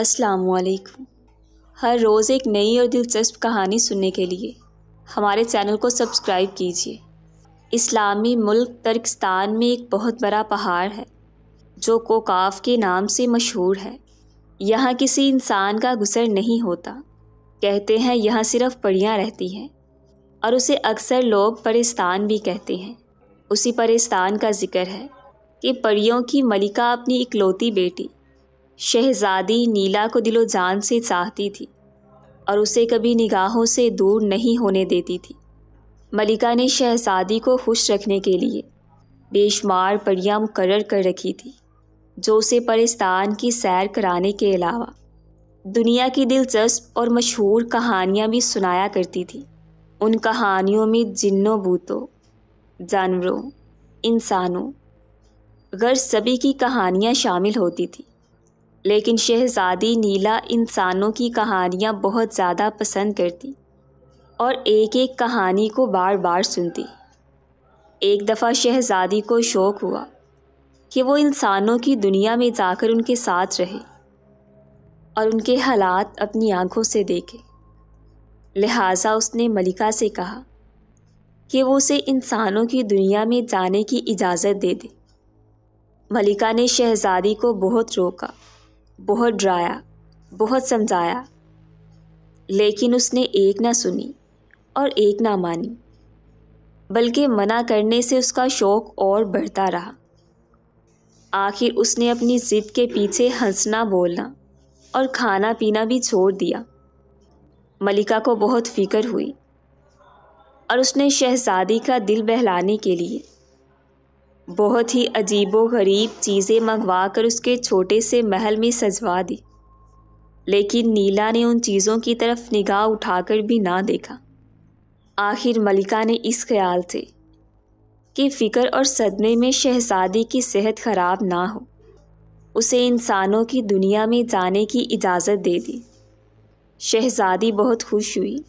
अस्सलाम वालेकुम हर रोज़ एक नई और दिलचस्प कहानी सुनने के लिए हमारे चैनल को सब्सक्राइब कीजिए इस्लामी मुल्क तर्कस्तान में एक बहुत बड़ा पहाड़ है जो कोकाफ के नाम से मशहूर है यहाँ किसी इंसान का गुसर नहीं होता कहते हैं यहाँ सिर्फ परियाँ रहती हैं और उसे अक्सर लोग परिस्तान भी कहते हैं उसी परिस्तान का जिक्र है कि परियों की मलिका अपनी इकलौती बेटी शहजादी नीला को दिलो जान से चाहती थी और उसे कभी निगाहों से दूर नहीं होने देती थी मलिका ने शहजादी को खुश रखने के लिए बेशुमार परियां मुकर कर रखी थी जो उसे परिस्तान की सैर कराने के अलावा दुनिया की दिलचस्प और मशहूर कहानियाँ भी सुनाया करती थी उन कहानियों में जिन्नों बूतों जानवरों इंसानों गर्ज सभी की कहानियाँ शामिल होती थी लेकिन शहज़ादी नीला इंसानों की कहानियाँ बहुत ज़्यादा पसंद करती और एक एक कहानी को बार बार सुनती एक दफ़ा शहज़ादी को शौक़ हुआ कि वो इंसानों की दुनिया में जाकर उनके साथ रहे और उनके हालात अपनी आंखों से देखे लिहाजा उसने मलिका से कहा कि वो उसे इंसानों की दुनिया में जाने की इजाज़त दे दे मलिका ने शहज़ादी को बहुत रोका बहुत डराया बहुत समझाया लेकिन उसने एक ना सुनी और एक ना मानी बल्कि मना करने से उसका शौक़ और बढ़ता रहा आखिर उसने अपनी ज़िद के पीछे हंसना बोलना और खाना पीना भी छोड़ दिया मलिका को बहुत फिक्र हुई और उसने शहजादी का दिल बहलाने के लिए बहुत ही अजीबो गरीब चीज़ें मंगवा कर उसके छोटे से महल में सजवा दी लेकिन नीला ने उन चीज़ों की तरफ निगाह उठाकर भी ना देखा आखिर मलिका ने इस ख्याल से कि फ़िक्र और सदमे में शहजादी की सेहत ख़राब ना हो उसे इंसानों की दुनिया में जाने की इजाज़त दे दी शहजादी बहुत खुश हुई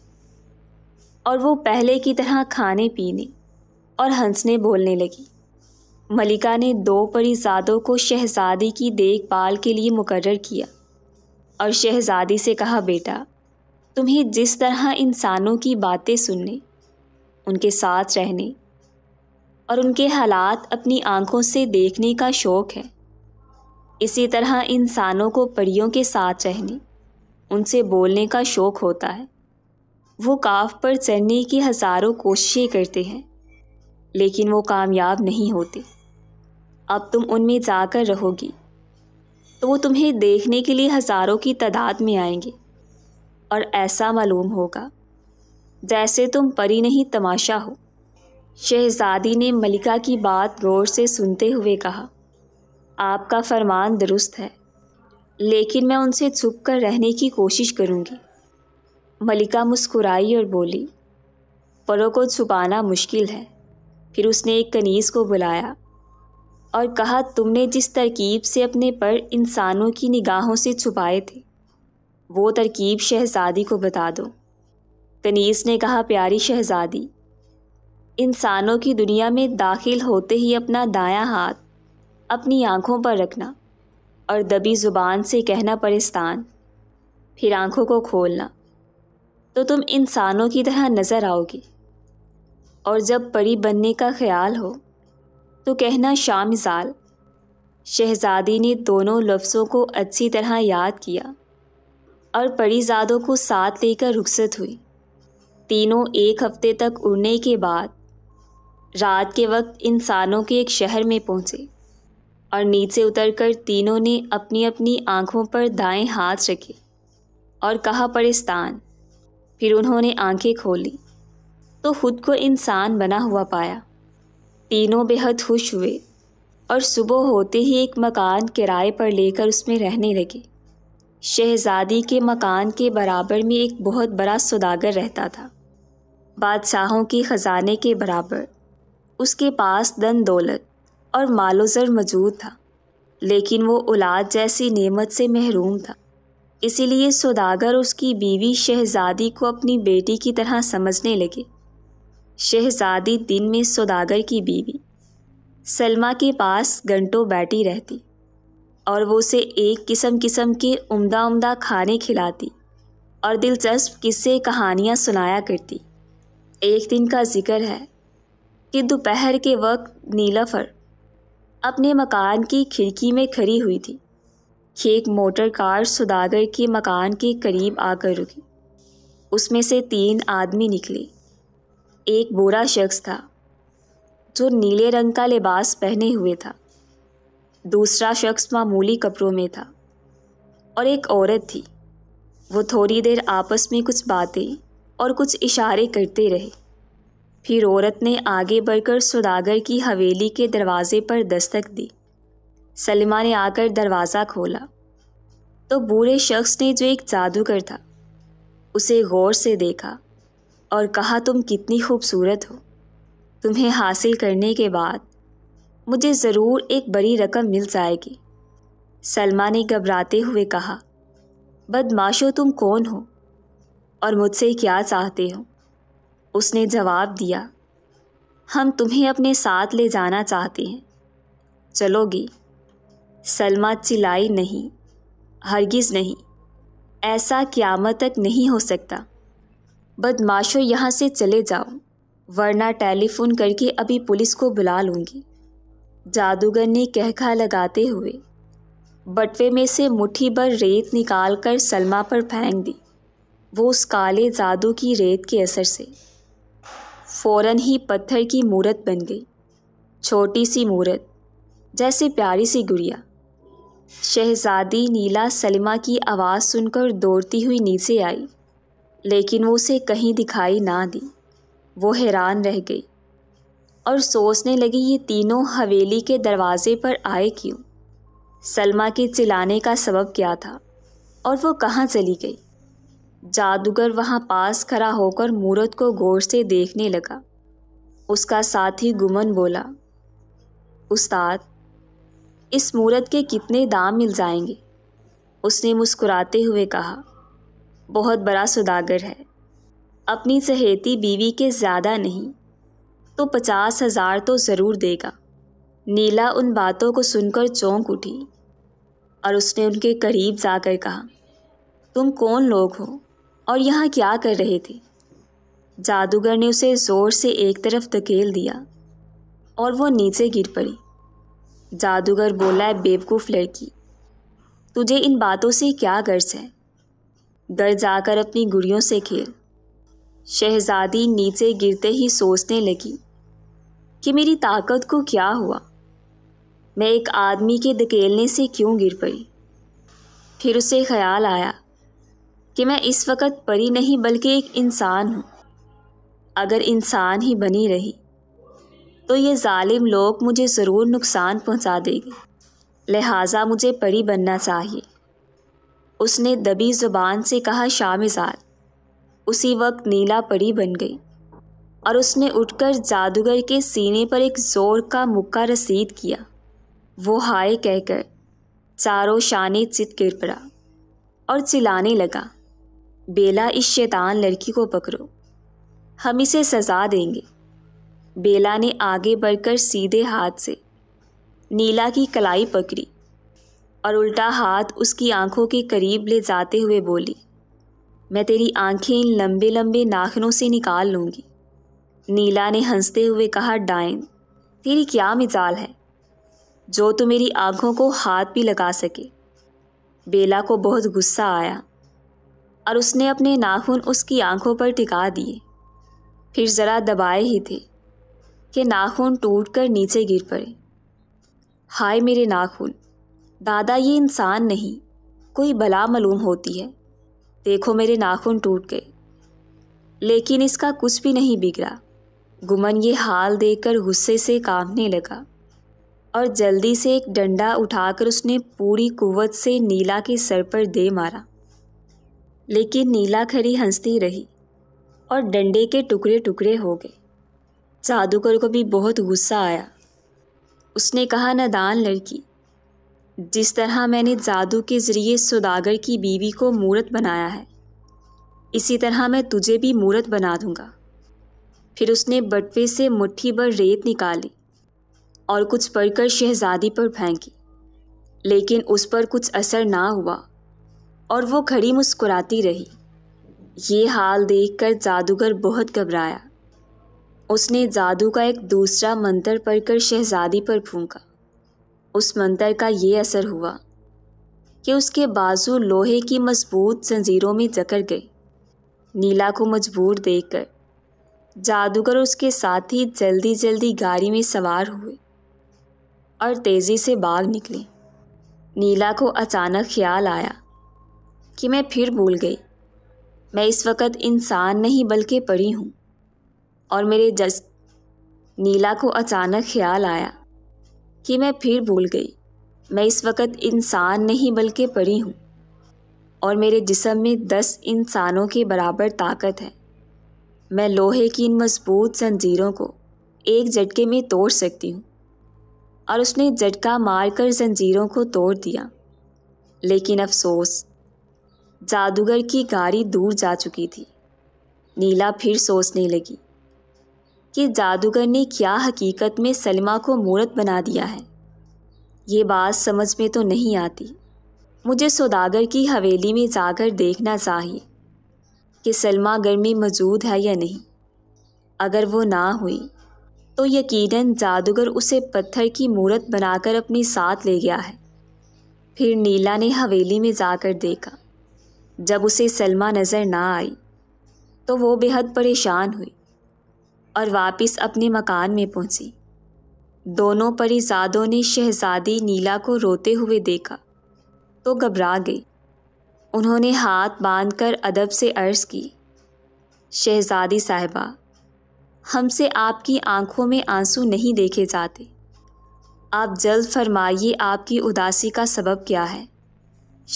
और वो पहले की तरह खाने पीने और हंसने बोलने लगी मलिका ने दो परिजादों को शहजादी की देखभाल के लिए मुकर किया और शहजादी से कहा बेटा तुम्हें जिस तरह इंसानों की बातें सुनने उनके साथ रहने और उनके हालात अपनी आंखों से देखने का शौक़ है इसी तरह इंसानों को परियों के साथ रहने उनसे बोलने का शौक़ होता है वो काफ पर चढ़ने की हज़ारों कोशिशें करते हैं लेकिन वो कामयाब नहीं होते अब तुम उनमें जाकर रहोगी तो वो तुम्हें देखने के लिए हज़ारों की तादाद में आएंगे और ऐसा मालूम होगा जैसे तुम परी नहीं तमाशा हो शहजादी ने मलिका की बात गौर से सुनते हुए कहा आपका फरमान दुरुस्त है लेकिन मैं उनसे छुप कर रहने की कोशिश करूँगी मलिका मुस्कुराई और बोली परों को छुपाना मुश्किल है फिर उसने एक कनीज़ को बुलाया और कहा तुमने जिस तरकीब से अपने पर इंसानों की निगाहों से छुपाए थे वो तरकीब शहज़ादी को बता दो कनीस ने कहा प्यारी शहज़ादी इंसानों की दुनिया में दाखिल होते ही अपना दायां हाथ अपनी आँखों पर रखना और दबी ज़ुबान से कहना परिस्तान फिर आँखों को खोलना तो तुम इंसानों की तरह नज़र आओगी और जब परी बनने का ख्याल हो तो कहना शामजाल शहजादी ने दोनों लफ्ज़ों को अच्छी तरह याद किया और परीजादों को साथ लेकर रुखसत हुई तीनों एक हफ्ते तक उड़ने के बाद रात के वक्त इंसानों के एक शहर में पहुँचे और नीचे उतरकर तीनों ने अपनी अपनी आंखों पर दाएं हाथ रखे और कहा परिस्तान फिर उन्होंने आंखें खोली तो खुद को इंसान बना हुआ पाया तीनों बेहद खुश हुए और सुबह होते ही एक मकान किराए पर लेकर उसमें रहने लगे शहजादी के मकान के बराबर में एक बहुत बड़ा सौदागर रहता था बादशाहों के ख़जाने के बराबर उसके पास दन दौलत और मालोजर मौजूद था लेकिन वो औलाद जैसी नेमत से महरूम था इसीलिए सौदागर उसकी बीवी शहजादी को अपनी बेटी की तरह समझने लगे शहजादी दिन में सौदागर की बीवी सलमा के पास घंटों बैठी रहती और वो उसे एक किस्म किस्म के उम्दा उम्दा खाने खिलाती और दिलचस्प किस्से कहानियाँ सुनाया करती एक दिन का जिक्र है कि दोपहर के वक्त नीलाफर अपने मकान की खिड़की में खड़ी हुई थी कि एक मोटर कार सौदागर के मकान के करीब आकर रुकी उसमें से तीन आदमी निकले एक बोरा शख्स था जो नीले रंग का लिबास पहने हुए था दूसरा शख्स मामूली कपड़ों में था और एक औरत थी वो थोड़ी देर आपस में कुछ बातें और कुछ इशारे करते रहे फिर औरत ने आगे बढ़कर सुदागर की हवेली के दरवाजे पर दस्तक दी सलमा ने आकर दरवाज़ा खोला तो बूढ़े शख्स ने जो एक जादूगर था उसे गौर से देखा और कहा तुम कितनी खूबसूरत हो तुम्हें हासिल करने के बाद मुझे ज़रूर एक बड़ी रकम मिल जाएगी सलमा ने घबराते हुए कहा बदमाशो तुम कौन हो और मुझसे क्या चाहते हो उसने जवाब दिया हम तुम्हें अपने साथ ले जाना चाहते हैं चलोगी सलमा चिल्लाई नहीं हरगिज़ नहीं ऐसा क्यामत तक नहीं हो सकता बदमाशो यहाँ से चले जाओ वरना टेलीफोन करके अभी पुलिस को बुला लूँगी जादूगर ने कहखा लगाते हुए बटवे में से मुट्ठी भर रेत निकाल कर सलमा पर फेंक दी वो उस काले जादू की रेत के असर से फौरन ही पत्थर की मूरत बन गई छोटी सी मूरत जैसे प्यारी सी गुड़िया शहजादी नीला सलमा की आवाज़ सुनकर दौड़ती हुई नीचे आई लेकिन वो उसे कहीं दिखाई ना दी वो हैरान रह गई और सोचने लगी ये तीनों हवेली के दरवाजे पर आए क्यों सलमा के चिल्लाने का सबब क्या था और वो कहाँ चली गई जादूगर वहाँ पास खड़ा होकर मूरत को गौर से देखने लगा उसका साथी गुमन बोला उस्ताद इस मूरत के कितने दाम मिल जाएंगे उसने मुस्कुराते हुए कहा बहुत बड़ा सौदागर है अपनी सहेती बीवी के ज़्यादा नहीं तो पचास हज़ार तो ज़रूर देगा नीला उन बातों को सुनकर चौंक उठी और उसने उनके करीब जाकर कहा तुम कौन लोग हो और यहाँ क्या कर रहे थे जादूगर ने उसे ज़ोर से एक तरफ धकेल दिया और वो नीचे गिर पड़ी जादूगर बोला है बेवकूफ़ लड़की तुझे इन बातों से क्या गर्ज है डर जाकर अपनी गुड़ियों से खेल शहजादी नीचे गिरते ही सोचने लगी कि मेरी ताकत को क्या हुआ मैं एक आदमी के धकेलने से क्यों गिर पड़ी फिर उसे ख्याल आया कि मैं इस वक्त परी नहीं बल्कि एक इंसान हूँ अगर इंसान ही बनी रही तो ये जालिम लोग मुझे ज़रूर नुकसान पहुँचा देंगे लिहाजा मुझे परी बनना चाहिए उसने दबी जुबान से कहा शाहमजार उसी वक्त नीला पड़ी बन गई और उसने उठकर जादूगर के सीने पर एक जोर का मुक्का रसीद किया वो हाय कहकर चारों शाने चित गिर पड़ा और चिल्लाने लगा बेला इस शैतान लड़की को पकड़ो हम इसे सजा देंगे बेला ने आगे बढ़कर सीधे हाथ से नीला की कलाई पकड़ी और उल्टा हाथ उसकी आंखों के करीब ले जाते हुए बोली मैं तेरी आंखें इन लंबे लंबे नाखनों से निकाल लूँगी नीला ने हंसते हुए कहा डाइन तेरी क्या मिजाल है जो तो मेरी आंखों को हाथ भी लगा सके बेला को बहुत गुस्सा आया और उसने अपने नाखून उसकी आंखों पर टिका दिए फिर ज़रा दबाए ही थे कि नाखून टूट कर नीचे गिर पड़े हाय मेरे नाखून दादा ये इंसान नहीं कोई भला मालूम होती है देखो मेरे नाखून टूट गए लेकिन इसका कुछ भी नहीं बिगड़ा गुमन ये हाल देखकर गुस्से से कांपने लगा और जल्दी से एक डंडा उठाकर उसने पूरी कुवत से नीला के सर पर दे मारा लेकिन नीला खड़ी हंसती रही और डंडे के टुकड़े टुकड़े हो गए जादूगर को भी बहुत गुस्सा आया उसने कहा नदान लड़की जिस तरह मैंने जादू के ज़रिए सुदागर की बीवी को मूर्त बनाया है इसी तरह मैं तुझे भी मूर्त बना दूंगा फिर उसने बटवे से मुट्ठी भर रेत निकाली और कुछ पढ़कर शहजादी पर फेंकी लेकिन उस पर कुछ असर ना हुआ और वो खड़ी मुस्कुराती रही ये हाल देखकर जादूगर बहुत घबराया उसने जादू का एक दूसरा मंत्र पढ़कर शहजादी पर फूंका उस मंत्र का ये असर हुआ कि उसके बाजू लोहे की मजबूत जंजीरों में जकड़ गई नीला को मजबूर देखकर जादूगर उसके साथ ही जल्दी जल्दी गाड़ी में सवार हुए और तेज़ी से बाग निकले नीला को अचानक ख्याल आया कि मैं फिर भूल गई मैं इस वक्त इंसान नहीं बल्कि पड़ी हूँ और मेरे जस नीला को अचानक ख्याल आया कि मैं फिर भूल गई मैं इस वक्त इंसान नहीं बल्कि परी हूँ और मेरे जिसम में दस इंसानों के बराबर ताकत है मैं लोहे की इन मजबूत जंजीरों को एक झटके में तोड़ सकती हूँ और उसने झटका मारकर जंजीरों को तोड़ दिया लेकिन अफसोस जादूगर की गाड़ी दूर जा चुकी थी नीला फिर सोचने लगी कि जादूगर ने क्या हकीकत में सलमा को मूर्त बना दिया है ये बात समझ में तो नहीं आती मुझे सौदागर की हवेली में जाकर देखना चाहिए कि सलमा घर में मौजूद है या नहीं अगर वो ना हुई तो यकीनन जादूगर उसे पत्थर की मूर्त बनाकर अपने साथ ले गया है फिर नीला ने हवेली में जाकर देखा जब उसे सलमा नज़र ना आई तो वो बेहद परेशान हुई और वापस अपने मकान में पहुंची दोनों परिजादों ने शहजादी नीला को रोते हुए देखा तो घबरा गई उन्होंने हाथ बांधकर अदब से अर्ज़ की शहजादी साहबा हमसे आपकी आंखों में आंसू नहीं देखे जाते आप जल्द फरमाइए आपकी उदासी का सबब क्या है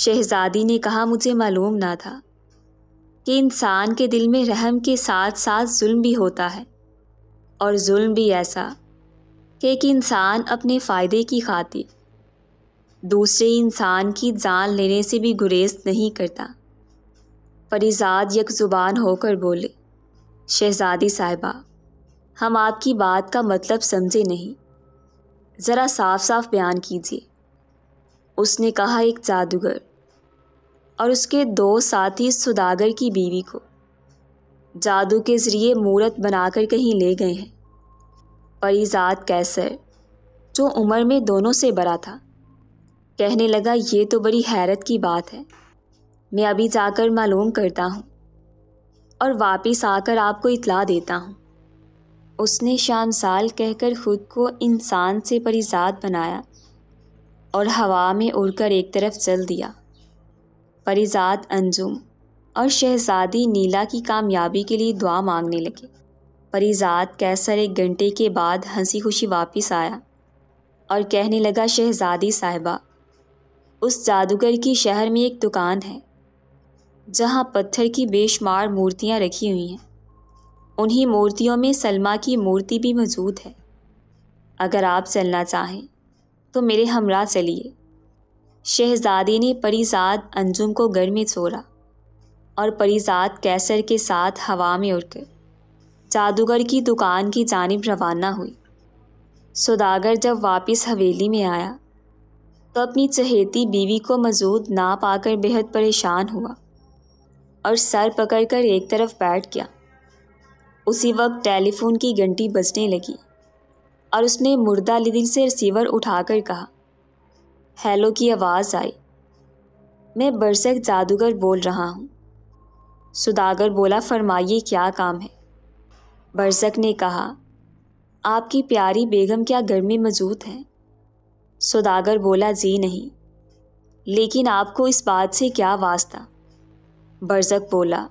शहजादी ने कहा मुझे मालूम ना था कि इंसान के दिल में रहम के साथ साथ जुल्म भी होता है और जुल्म भी ऐसा कि एक इंसान अपने फ़ायदे की खातिर दूसरे इंसान की जान लेने से भी गुरेज नहीं करता फरीजाद ज़ुबान होकर बोले शहजादी साहिबा हम आपकी बात का मतलब समझे नहीं ज़रा साफ साफ बयान कीजिए उसने कहा एक जादूगर और उसके दो साथी सुदागर की बीवी को जादू के ज़रिए मूर्त बनाकर कहीं ले गए हैं परिजात कैसर जो उम्र में दोनों से बड़ा था कहने लगा ये तो बड़ी हैरत की बात है मैं अभी जाकर मालूम करता हूँ और वापस आकर आपको इतला देता हूँ उसने शाम साल कहकर खुद को इंसान से परिजात बनाया और हवा में उड़कर एक तरफ चल दिया परिजात अंजुम और शहजादी नीला की कामयाबी के लिए दुआ मांगने लगे परिजात कैसर एक घंटे के बाद हंसी खुशी वापस आया और कहने लगा शहजादी साहिबा उस जादूगर की शहर में एक दुकान है जहाँ पत्थर की बेशुमार मूर्तियाँ रखी हुई हैं उन्हीं मूर्तियों में सलमा की मूर्ति भी मौजूद है अगर आप चलना चाहें तो मेरे हमरा चलिए शहजादी ने परिजाद अंजुम को घर में छोड़ा और परीजात कैसर के साथ हवा में गए जादूगर की दुकान की जानब रवाना हुई सौदागर जब वापस हवेली में आया तो अपनी चहेती बीवी को मौजूद ना पाकर बेहद परेशान हुआ और सर पकड़कर एक तरफ बैठ गया उसी वक्त टेलीफोन की घंटी बजने लगी और उसने मुर्दा लिदिल से रिसीवर उठाकर कहा हेलो की आवाज़ आई मैं बरसक जादूगर बोल रहा हूँ सुदागर बोला फरमाइए क्या काम है बरसक ने कहा आपकी प्यारी बेगम क्या घर में मौजूद है सुदागर बोला जी नहीं लेकिन आपको इस बात से क्या वास्ता बरसक बोला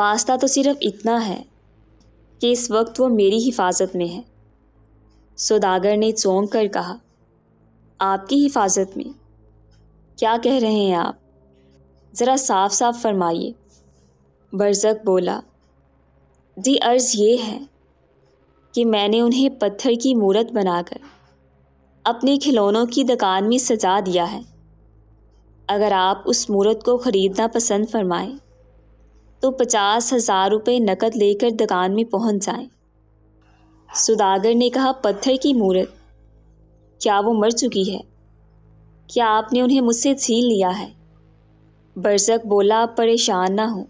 वास्ता तो सिर्फ इतना है कि इस वक्त वो मेरी हिफाजत में है सौदागर ने चौंक कर कहा आपकी हिफाजत में क्या कह रहे हैं आप ज़रा साफ साफ फरमाइए बरजक बोला दी अर्ज़ ये है कि मैंने उन्हें पत्थर की मूरत बनाकर अपने खिलौनों की दुकान में सजा दिया है अगर आप उस मूरत को ख़रीदना पसंद फरमाएं तो पचास हज़ार रुपये नकद लेकर दुकान में पहुंच जाएं। सुदागर ने कहा पत्थर की मूरत क्या वो मर चुकी है क्या आपने उन्हें मुझसे छीन लिया है बरसक बोला आप परेशान ना हो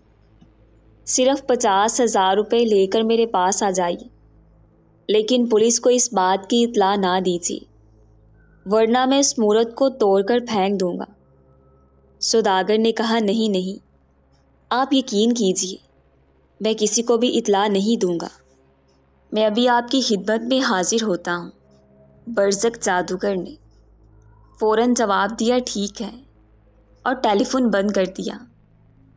सिर्फ पचास हज़ार रुपये लेकर मेरे पास आ जाइए लेकिन पुलिस को इस बात की इतला ना दीजिए वरना मैं इस मूर्त को तोड़कर फेंक दूंगा सुदागर ने कहा नहीं नहीं आप यकीन कीजिए मैं किसी को भी इतला नहीं दूंगा मैं अभी आपकी खिदमत में हाजिर होता हूँ बर्जक जादूगर ने फ़ौर जवाब दिया ठीक है और टेलीफोन बंद कर दिया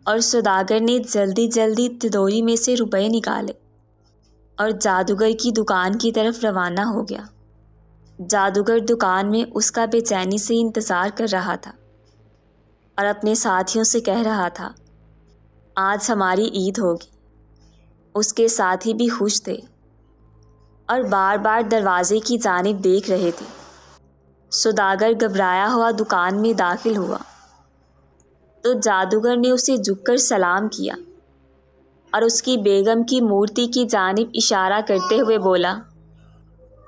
और सौदागर ने जल्दी जल्दी तिदोरी में से रुपए निकाले और जादूगर की दुकान की तरफ रवाना हो गया जादूगर दुकान में उसका बेचैनी से इंतज़ार कर रहा था और अपने साथियों से कह रहा था आज हमारी ईद होगी उसके साथी भी खुश थे और बार बार दरवाजे की जानब देख रहे थे सौदागर घबराया हुआ दुकान में दाखिल हुआ तो जादूगर ने उसे झुककर सलाम किया और उसकी बेगम की मूर्ति की जानब इशारा करते हुए बोला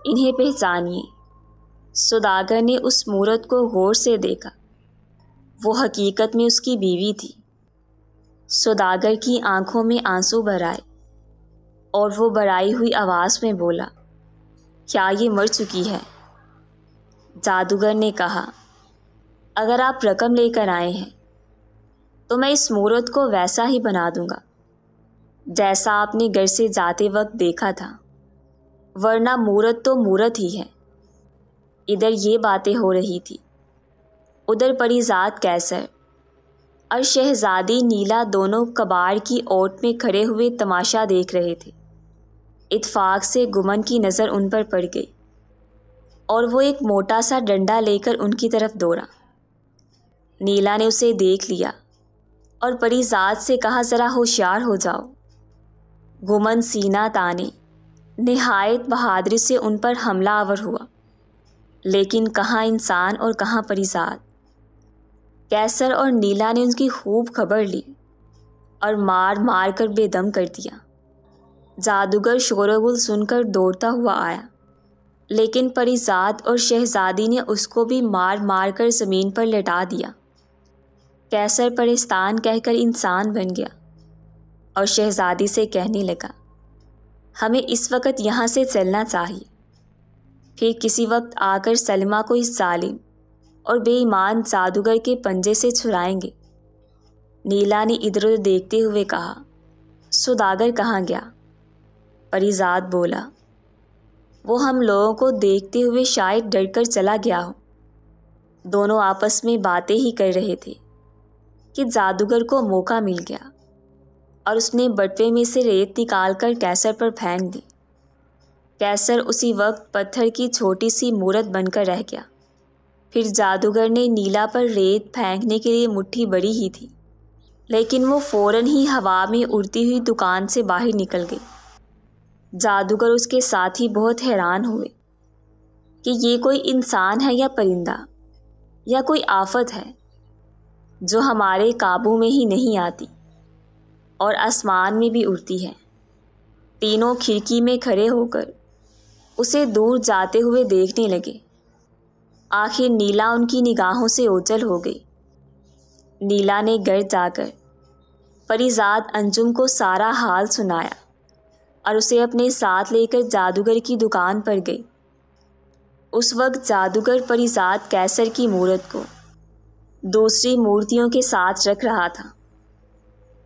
इन्हें पहचानिए सुदागर ने उस मूर्त को गौर से देखा वो हकीकत में उसकी बीवी थी सौदागर की आंखों में आंसू भर आए और वो बड़ाई हुई आवाज़ में बोला क्या ये मर चुकी है जादूगर ने कहा अगर आप रकम लेकर आए हैं तो मैं इस मूर्त को वैसा ही बना दूंगा जैसा आपने घर से जाते वक्त देखा था वरना मूर्त तो मूर्त ही है इधर ये बातें हो रही थी उधर पड़ी जात कैसर और शहजादी नीला दोनों कबाड़ की ओट में खड़े हुए तमाशा देख रहे थे इतफाक से गुमन की नज़र उन पर पड़ गई और वो एक मोटा सा डंडा लेकर उनकी तरफ दौड़ा नीला ने उसे देख लिया और परी जात से कहा ज़रा होशियार हो जाओ गुमन सीना ताने नहायत बहादुरी से उन पर हमला आवर हुआ लेकिन कहाँ इंसान और कहाँ परिजात कैसर और नीला ने उनकी खूब खबर ली और मार मार कर बेदम कर दिया जादूगर शोरगुल सुनकर दौड़ता हुआ आया लेकिन परिजात और शहजादी ने उसको भी मार मार कर ज़मीन पर लटा दिया कैसर परिस्तान कहकर इंसान बन गया और शहजादी से कहने लगा हमें इस वक्त यहाँ से चलना चाहिए फिर किसी वक्त आकर सलमा को इस जालिम और बेईमान जादूगर के पंजे से छुड़ाएंगे नीला ने इधर उधर देखते हुए कहा सुदागर कहाँ गया परिजाद बोला वो हम लोगों को देखते हुए शायद डर कर चला गया हो दोनों आपस में बातें ही कर रहे थे कि जादूगर को मौका मिल गया और उसने बटवे में से रेत निकाल कर कैसर पर फेंक दी कैसर उसी वक्त पत्थर की छोटी सी मूरत बनकर रह गया फिर जादूगर ने नीला पर रेत फेंकने के लिए मुट्ठी बड़ी ही थी लेकिन वो फौरन ही हवा में उड़ती हुई दुकान से बाहर निकल गई जादूगर उसके साथ ही बहुत हैरान हुए कि ये कोई इंसान है या परिंदा या कोई आफत है जो हमारे काबू में ही नहीं आती और आसमान में भी उड़ती है तीनों खिड़की में खड़े होकर उसे दूर जाते हुए देखने लगे आखिर नीला उनकी निगाहों से ओझल हो गई नीला ने घर जाकर परिजात अंजुम को सारा हाल सुनाया और उसे अपने साथ लेकर जादूगर की दुकान पर गई उस वक्त जादूगर परिजात कैसर की मूर्त को दूसरी मूर्तियों के साथ रख रहा था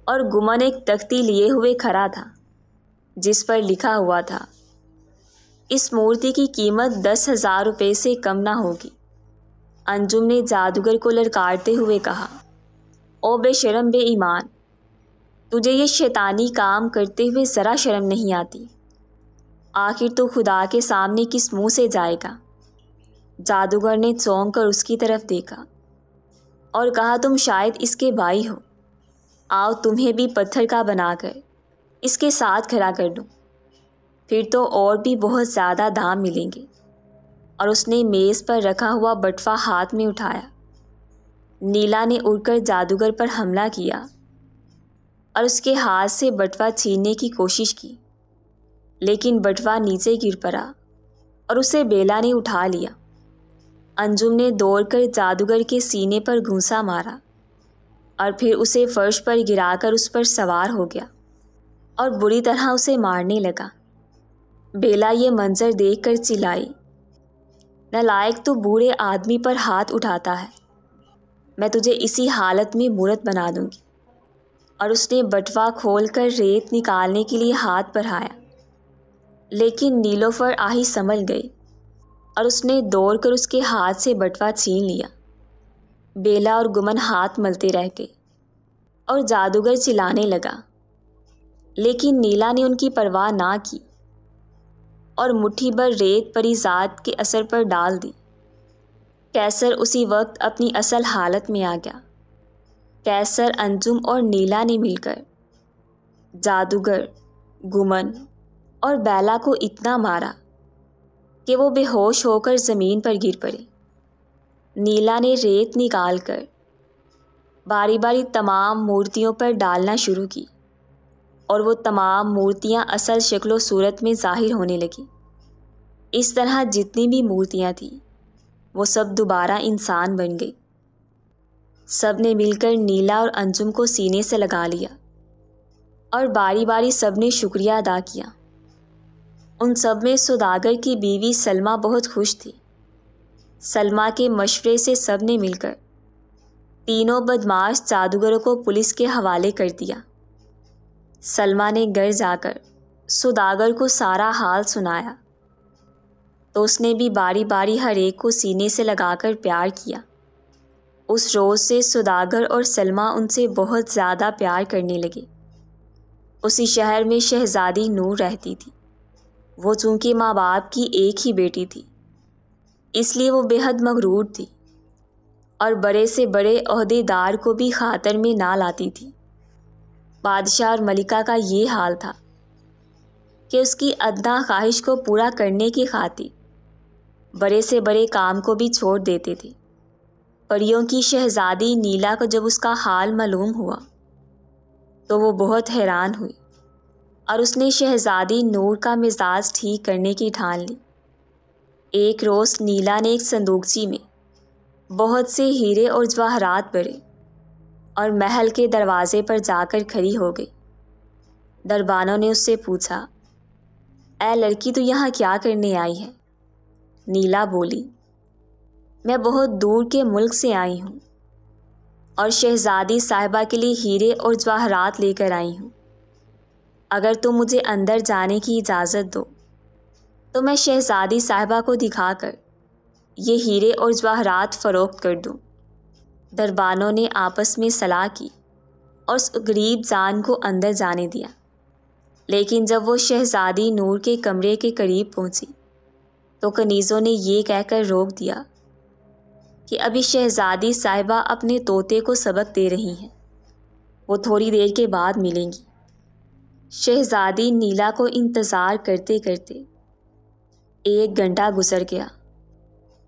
और गुमन एक तख्ती लिए हुए खड़ा था जिस पर लिखा हुआ था इस मूर्ति की कीमत दस हजार रुपये से कम ना होगी अंजुम ने जादूगर को लड़कारते हुए कहा ओ शर्म बे ईमान तुझे ये शैतानी काम करते हुए ज़रा शर्म नहीं आती आखिर तो खुदा के सामने किस मुंह से जाएगा जादूगर ने चौंक कर उसकी तरफ देखा और कहा तुम शायद इसके भाई हो आओ तुम्हें भी पत्थर का बनाकर इसके साथ खड़ा कर दूँ फिर तो और भी बहुत ज़्यादा दाम मिलेंगे और उसने मेज़ पर रखा हुआ बटवा हाथ में उठाया नीला ने उड़कर जादूगर पर हमला किया और उसके हाथ से बटवा छीनने की कोशिश की लेकिन बटवा नीचे गिर पड़ा और उसे बेला ने उठा लिया अंजुम ने दौड़कर जादूगर के सीने पर घूसा मारा और फिर उसे फर्श पर गिराकर उस पर सवार हो गया और बुरी तरह उसे मारने लगा बेला ये मंजर देखकर चिल्लाई नलायक तो बूढ़े आदमी पर हाथ उठाता है मैं तुझे इसी हालत में मूर्त बना दूंगी और उसने बटवा खोलकर रेत निकालने के लिए हाथ बढ़ाया लेकिन नीलोफर आही संभल गई और उसने दौड़ कर उसके हाथ से बटवा छीन लिया बेला और गुमन हाथ मलते रह गए और जादूगर चिल्लाने लगा लेकिन नीला ने उनकी परवाह ना की और मुट्ठी भर रेत परिजात के असर पर डाल दी कैसर उसी वक्त अपनी असल हालत में आ गया कैसर अंजुम और नीला ने मिलकर जादूगर गुमन और बैला को इतना मारा कि वो बेहोश होकर ज़मीन पर गिर पड़े नीला ने रेत निकाल कर बारी बारी तमाम मूर्तियों पर डालना शुरू की और वो तमाम मूर्तियाँ असल शक्ल सूरत में ज़ाहिर होने लगी इस तरह जितनी भी मूर्तियाँ थीं वो सब दोबारा इंसान बन गई सब ने मिलकर नीला और अंजुम को सीने से लगा लिया और बारी बारी सब ने शुक्रिया अदा किया उन सब में सौदागर की बीवी सलमा बहुत खुश थी सलमा के मशवरे से सब ने मिलकर तीनों बदमाश जादूगरों को पुलिस के हवाले कर दिया सलमा ने घर जाकर सुदागर को सारा हाल सुनाया तो उसने भी बारी बारी हर एक को सीने से लगाकर प्यार किया उस रोज़ से सुदागर और सलमा उनसे बहुत ज़्यादा प्यार करने लगे उसी शहर में शहजादी नूर रहती थी वो चूँकि माँ बाप की एक ही बेटी थी इसलिए वो बेहद मगरूर थी और बड़े से बड़े अहदेदार को भी खातर में ना लाती थी बादशाह और मलिका का ये हाल था कि उसकी अदना ख्वाहिश को पूरा करने की खातिर बड़े से बड़े काम को भी छोड़ देते थे परियों की शहजादी नीला को जब उसका हाल मालूम हुआ तो वो बहुत हैरान हुई और उसने शहज़ादी नूर का मिजाज ठीक करने की ठान ली एक रोज़ नीला ने एक संदूकची में बहुत से हीरे और जवाहरात भरे और महल के दरवाजे पर जाकर खड़ी हो गई दरबानों ने उससे पूछा ए लड़की तो यहाँ क्या करने आई है नीला बोली मैं बहुत दूर के मुल्क से आई हूँ और शहज़ादी साहिबा के लिए हीरे और जवाहरात लेकर आई हूँ अगर तुम मुझे अंदर जाने की इजाज़त दो तो मैं शहजादी साहबा को दिखाकर ये हीरे और जवाहरात फ़रोख्त कर दूँ दरबानों ने आपस में सलाह की और उस गरीब जान को अंदर जाने दिया लेकिन जब वो शहजादी नूर के कमरे के करीब पहुंची तो कनीज़ों ने ये कहकर रोक दिया कि अभी शहजादी साहिबा अपने तोते को सबक दे रही हैं वो थोड़ी देर के बाद मिलेंगी शहजादी नीला को इंतज़ार करते करते एक घंटा गुजर गया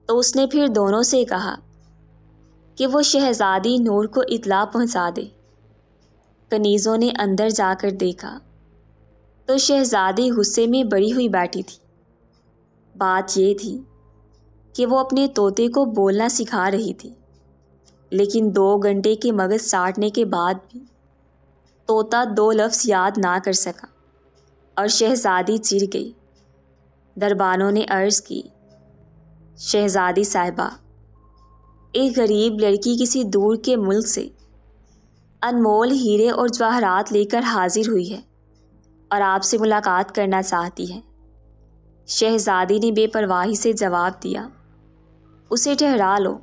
तो उसने फिर दोनों से कहा कि वो शहजादी नूर को इतला पहुंचा दे कनीज़ों ने अंदर जाकर देखा तो शहजादी गुस्से में बड़ी हुई बैठी थी बात यह थी कि वो अपने तोते को बोलना सिखा रही थी लेकिन दो घंटे के मगज चाटने के बाद भी तोता दो लफ्ज़ याद ना कर सका और शहज़ादी चिर गई दरबानों ने अर्ज़ की शहज़ादी साहबा एक गरीब लड़की किसी दूर के मुल्क से अनमोल हीरे और जवाहरात लेकर हाजिर हुई है और आपसे मुलाकात करना चाहती है शहज़ादी ने बेपरवाही से जवाब दिया उसे ठहरा लो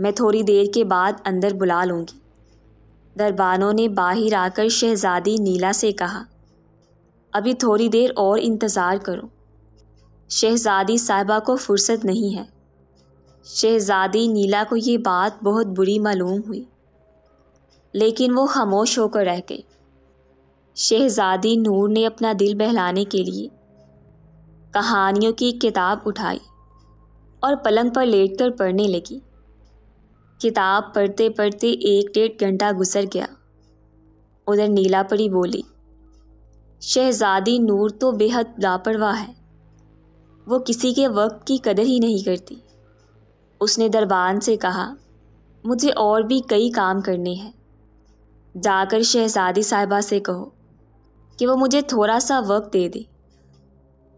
मैं थोड़ी देर के बाद अंदर बुला लूँगी दरबानों ने बाहर आकर शहजादी नीला से कहा अभी थोड़ी देर और इंतज़ार करो शहजादी साहबा को फुर्सत नहीं है शहजादी नीला को ये बात बहुत बुरी मालूम हुई लेकिन वो खामोश होकर रह गई शहजादी नूर ने अपना दिल बहलाने के लिए कहानियों की किताब उठाई और पलंग पर लेटकर पढ़ने लगी किताब पढ़ते पढ़ते एक डेढ़ घंटा गुजर गया उधर नीला परी बोली शहजादी नूर तो बेहद लापरवाह है वो किसी के वक्त की कदर ही नहीं करती उसने दरबान से कहा मुझे और भी कई काम करने हैं जाकर शहजादी साहिबा से कहो कि वो मुझे थोड़ा सा वक्त दे दे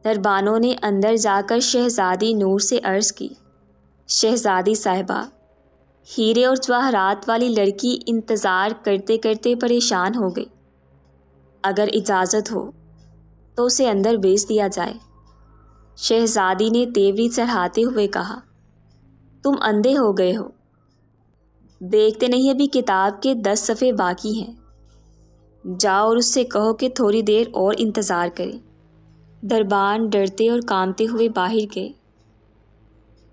दरबानों ने अंदर जाकर शहजादी नूर से अर्ज़ की शहजादी साहिबा हीरे और जवाहरात वाली लड़की इंतज़ार करते करते परेशान हो गई अगर इजाज़त हो तो उसे अंदर भेज दिया जाए शहजादी ने तेवरी चढ़ाते हुए कहा तुम अंधे हो गए हो देखते नहीं अभी किताब के दस सफ़े बाकी हैं जाओ और उससे कहो कि थोड़ी देर और इंतज़ार करें दरबान डरते और कामते हुए बाहर गए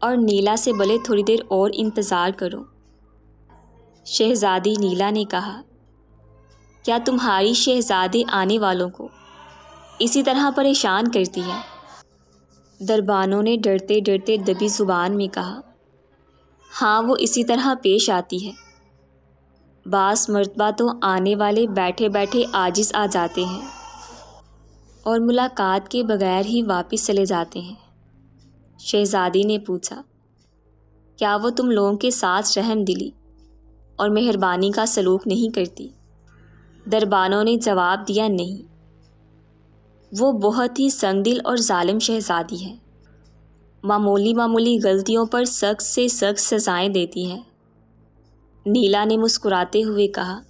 और नीला से बोले थोड़ी देर और इंतज़ार करो शहज़ादी नीला ने कहा क्या तुम्हारी शहज़ादी आने वालों को इसी तरह परेशान करती है दरबानों ने डरते डरते दबी ज़ुबान में कहा हाँ वो इसी तरह पेश आती है बास मरतबा तो आने वाले बैठे बैठे आजिज़ आ जाते हैं और मुलाकात के बगैर ही वापस चले जाते हैं शहजादी ने पूछा क्या वो तुम लोगों के साथ रहम दिली और मेहरबानी का सलूक नहीं करती दरबानों ने जवाब दिया नहीं वो बहुत ही संगदिल और जालिम शहजादी है मामूली मामूली गलतियों पर सख्त से सख्त सजाएं देती है नीला ने मुस्कुराते हुए कहा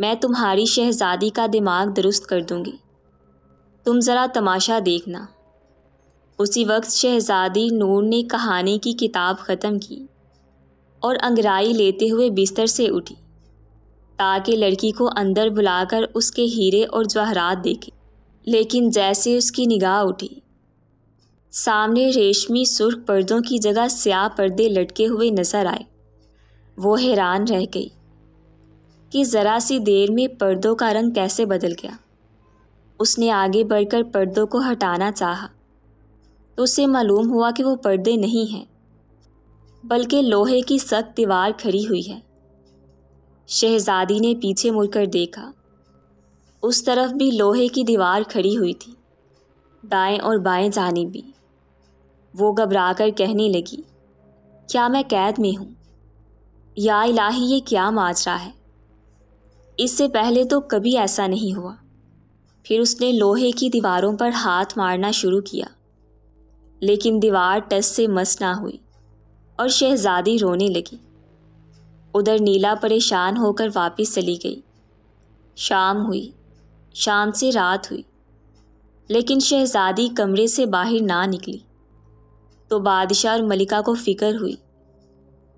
मैं तुम्हारी शहजादी का दिमाग दुरुस्त कर दूंगी तुम ज़रा तमाशा देखना उसी वक्त शहजादी नूर ने कहानी की किताब ख़त्म की और अंगराई लेते हुए बिस्तर से उठी ताकि लड़की को अंदर बुलाकर उसके हीरे और जवाहरात देखे लेकिन जैसे उसकी निगाह उठी सामने रेशमी सुर्ख पर्दों की जगह स्याह पर्दे लटके हुए नजर आए वो हैरान रह गई कि ज़रा सी देर में पर्दों का रंग कैसे बदल गया उसने आगे बढ़कर पर्दों को हटाना चाहा तो उसे मालूम हुआ कि वो पर्दे नहीं हैं बल्कि लोहे की सख्त दीवार खड़ी हुई है शहजादी ने पीछे मुड़कर देखा उस तरफ भी लोहे की दीवार खड़ी हुई थी दाएं और बाएं जानी भी वो घबरा कर कहने लगी क्या मैं कैद में हूँ या इलाही ये क्या माजरा है इससे पहले तो कभी ऐसा नहीं हुआ फिर उसने लोहे की दीवारों पर हाथ मारना शुरू किया लेकिन दीवार टस से मस ना हुई और शहजादी रोने लगी उधर नीला परेशान होकर वापस चली गई शाम हुई शाम से रात हुई लेकिन शहजादी कमरे से बाहर ना निकली तो बादशाह और मलिका को फिक्र हुई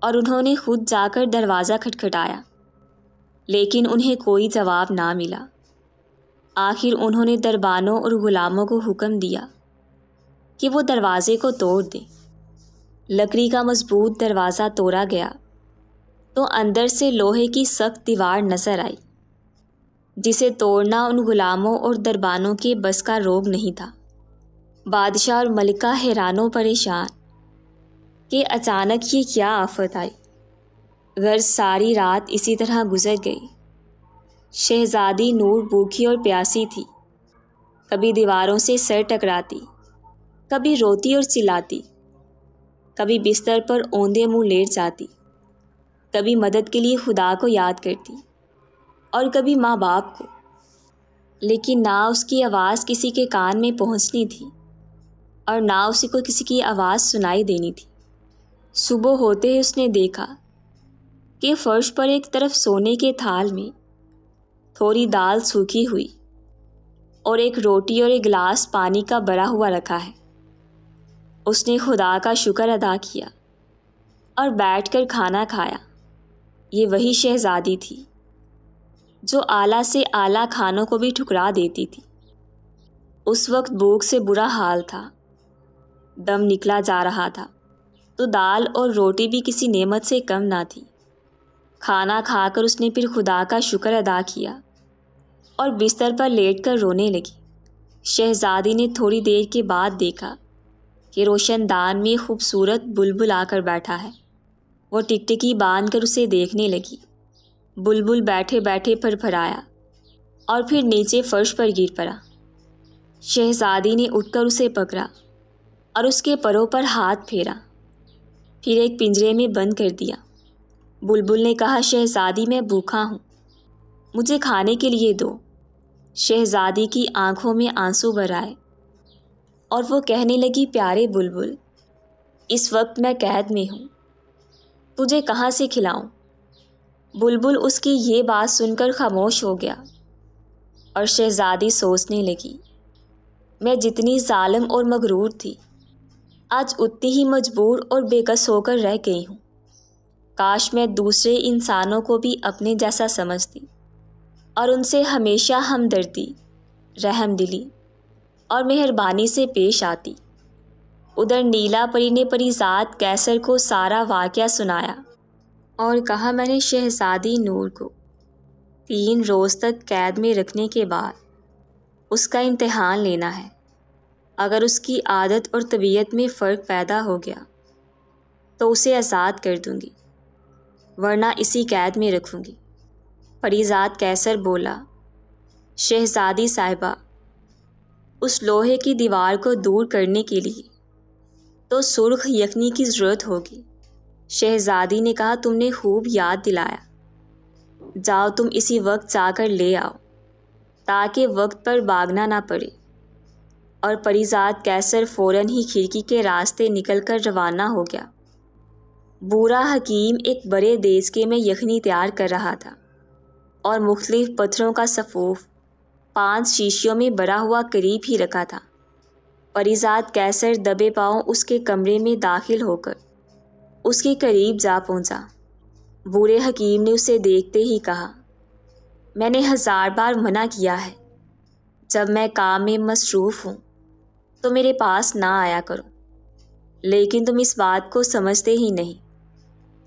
और उन्होंने खुद जाकर दरवाज़ा खटखटाया लेकिन उन्हें कोई जवाब ना मिला आखिर उन्होंने दरबानों और गुलामों को हुक्म दिया कि वो दरवाजे को तोड़ दे लकड़ी का मजबूत दरवाज़ा तोड़ा गया तो अंदर से लोहे की सख्त दीवार नज़र आई जिसे तोड़ना उन गुलामों और दरबानों के बस का रोग नहीं था बादशाह और मलिका हैरानों परेशान कि अचानक ये क्या आफत आई गर्ज सारी रात इसी तरह गुजर गई शहजादी नूर भूखी और प्यासी थी कभी दीवारों से सर टकराती कभी रोती और चिल्लाती कभी बिस्तर पर ओंधे मुंह लेट जाती कभी मदद के लिए खुदा को याद करती और कभी माँ बाप को लेकिन ना उसकी आवाज़ किसी के कान में पहुँचनी थी और ना उसी को किसी की आवाज़ सुनाई देनी थी सुबह होते ही उसने देखा कि फर्श पर एक तरफ सोने के थाल में थोड़ी दाल सूखी हुई और एक रोटी और एक गिलास पानी का भरा हुआ रखा है उसने खुदा का शुक्र अदा किया और बैठकर खाना खाया ये वही शहज़ादी थी जो आला से आला खानों को भी ठुकरा देती थी उस वक्त भूख से बुरा हाल था दम निकला जा रहा था तो दाल और रोटी भी किसी नेमत से कम ना थी खाना खाकर उसने फिर खुदा का शुक्र अदा किया और बिस्तर पर लेट कर रोने लगी शहज़ादी ने थोड़ी देर के बाद देखा कि रोशनदान में खूबसूरत बुलबुल आकर बैठा है वो टिकटिकी बांध कर उसे देखने लगी बुलबुल बैठे बैठे फर फरफराया और फिर नीचे फर्श पर गिर पड़ा शहजादी ने उठकर उसे पकड़ा और उसके परों पर हाथ फेरा फिर एक पिंजरे में बंद कर दिया बुलबुल ने कहा शहजादी मैं भूखा हूँ मुझे खाने के लिए दो शहजादी की आंखों में आंसू भर आए और वो कहने लगी प्यारे बुलबुल इस वक्त मैं कैद में हूँ तुझे कहाँ से खिलाऊँ बुलबुल उसकी ये बात सुनकर खामोश हो गया और शहजादी सोचने लगी मैं जितनी जालम और मगरूर थी आज उतनी ही मजबूर और बेकस होकर रह गई हूँ काश मैं दूसरे इंसानों को भी अपने जैसा समझती और उनसे हमेशा हमदर्दी रहम दिली और मेहरबानी से पेश आती उधर नीला परी ने परिजात कैसर को सारा वाक़ सुनाया और कहा मैंने शहजादी नूर को तीन रोज़ तक कैद में रखने के बाद उसका इम्तहान लेना है अगर उसकी आदत और तबीयत में फ़र्क पैदा हो गया तो उसे आज़ाद कर दूंगी वरना इसी कैद में रखूंगी परिजात कैसर बोला शहजादी साहिबा उस लोहे की दीवार को दूर करने के लिए तो सुर्ख यखनी की ज़रूरत होगी शहजादी ने कहा तुमने खूब याद दिलाया जाओ तुम इसी वक्त जाकर ले आओ ताकि वक्त पर भागना ना पड़े और परिजात कैसर फौरन ही खिड़की के रास्ते निकलकर रवाना हो गया बूरा हकीम एक बड़े देसके में यखनी तैयार कर रहा था और मुख्तलिफ पत्थरों का सफ़ूफ पांच शीशियों में भरा हुआ करीब ही रखा था परिजात कैसर दबे पाँव उसके कमरे में दाखिल होकर उसके करीब जा पहुंचा। बूढ़े हकीम ने उसे देखते ही कहा मैंने हज़ार बार मना किया है जब मैं काम में मसरूफ़ हूँ तो मेरे पास ना आया करो लेकिन तुम इस बात को समझते ही नहीं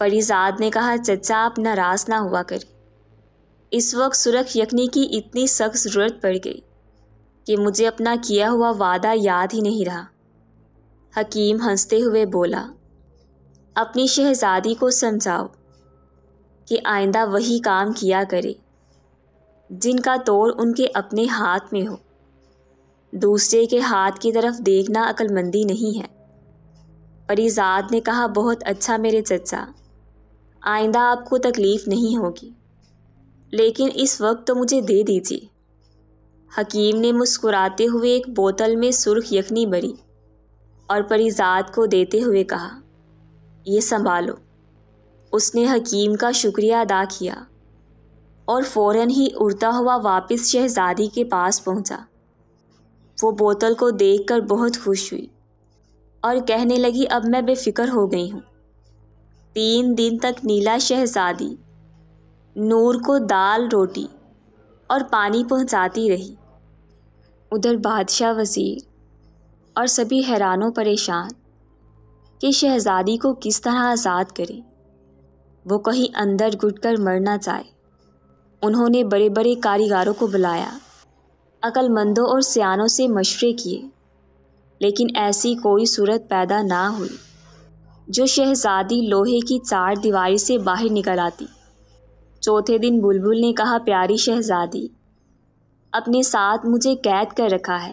परिजात ने कहा चचा आप नाराज़ ना हुआ करें इस वक्त सुरख यकनी की इतनी सख्त ज़रूरत पड़ गई कि मुझे अपना किया हुआ वादा याद ही नहीं रहा हकीम हंसते हुए बोला अपनी शहजादी को समझाओ कि आइंदा वही काम किया करे जिनका तोड़ उनके अपने हाथ में हो दूसरे के हाथ की तरफ देखना अक्लमंदी नहीं है परिजाद ने कहा बहुत अच्छा मेरे चचा आइंदा आपको तकलीफ़ नहीं होगी लेकिन इस वक्त तो मुझे दे दीजिए हकीम ने मुस्कुराते हुए एक बोतल में सुर्ख यखनी भरी और परिजात को देते हुए कहा यह संभालो उसने हकीम का शुक्रिया अदा किया और फौरन ही उड़ता हुआ वापस शहजादी के पास पहुंचा। वो बोतल को देखकर बहुत खुश हुई और कहने लगी अब मैं बेफिक्र हो गई हूँ तीन दिन तक नीला शहजादी नूर को दाल रोटी और पानी पहुंचाती रही उधर बादशाह वज़ीर और सभी हैरानों परेशान कि शहज़ादी को किस तरह आज़ाद करें वो कहीं अंदर घुट कर मरना चाहे उन्होंने बड़े बड़े कारीगरों को बुलाया अक्लमंदों और सियानों से मशवरे किए लेकिन ऐसी कोई सूरत पैदा ना हुई जो शहज़ादी लोहे की चार दीवारी से बाहर निकल आती चौथे दिन बुलबुल ने कहा प्यारी शहजादी अपने साथ मुझे कैद कर रखा है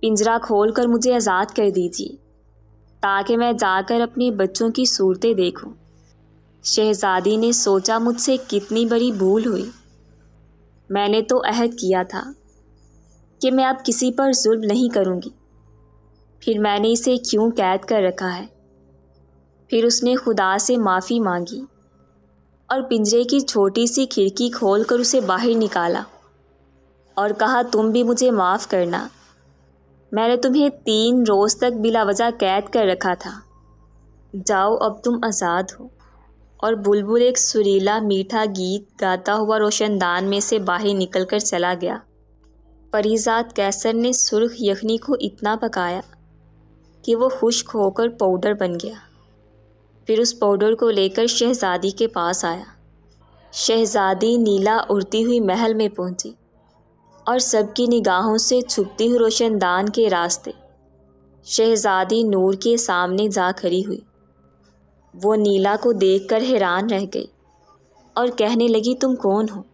पिंजरा खोल कर मुझे आज़ाद कर दीजिए ताकि मैं जाकर अपने बच्चों की सूरतें देखूं। शहजादी ने सोचा मुझसे कितनी बड़ी भूल हुई मैंने तो अहद किया था कि मैं अब किसी पर जुल्म नहीं करूंगी। फिर मैंने इसे क्यों कैद कर रखा है फिर उसने खुदा से माफ़ी मांगी और पिंजरे की छोटी सी खिड़की खोलकर उसे बाहर निकाला और कहा तुम भी मुझे माफ़ करना मैंने तुम्हें तीन रोज़ तक बिला वजह कैद कर रखा था जाओ अब तुम आज़ाद हो और बुलबुल एक सुरीला मीठा गीत गाता हुआ रोशनदान में से बाहर निकलकर चला गया परिजात कैसर ने सुर्ख यखनी को इतना पकाया कि वो खुश्क होकर पाउडर बन गया फिर उस पाउडर को लेकर शहज़ादी के पास आया शहज़ादी नीला उड़ती हुई महल में पहुंची और सबकी निगाहों से छुपती हुई रोशनदान के रास्ते शहज़ादी नूर के सामने जा खड़ी हुई वो नीला को देखकर हैरान रह गई और कहने लगी तुम कौन हो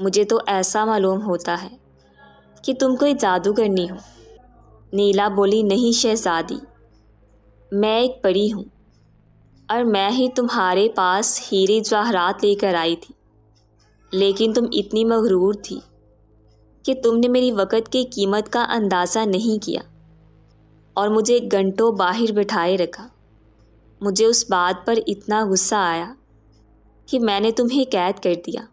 मुझे तो ऐसा मालूम होता है कि तुम कोई जादूगरनी हो नीला बोली नहीं शहज़ादी मैं एक परी हूँ और मैं ही तुम्हारे पास हीरे जवाहरात लेकर आई थी लेकिन तुम इतनी मगरूर थी कि तुमने मेरी वक़्त की कीमत का अंदाज़ा नहीं किया और मुझे घंटों बाहर बिठाए रखा मुझे उस बात पर इतना गुस्सा आया कि मैंने तुम्हें कैद कर दिया